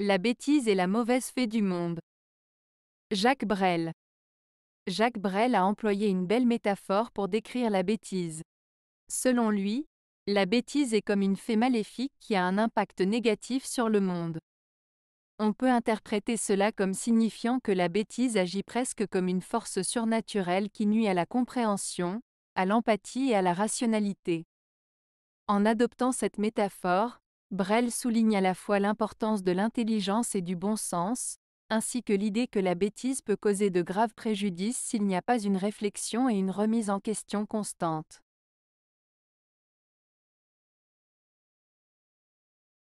La bêtise est la mauvaise fée du monde. Jacques Brel. Jacques Brel a employé une belle métaphore pour décrire la bêtise. Selon lui, la bêtise est comme une fée maléfique qui a un impact négatif sur le monde. On peut interpréter cela comme signifiant que la bêtise agit presque comme une force surnaturelle qui nuit à la compréhension, à l'empathie et à la rationalité. En adoptant cette métaphore, Brel souligne à la fois l'importance de l'intelligence et du bon sens, ainsi que l'idée que la bêtise peut causer de graves préjudices s'il n'y a pas une réflexion et une remise en question constante.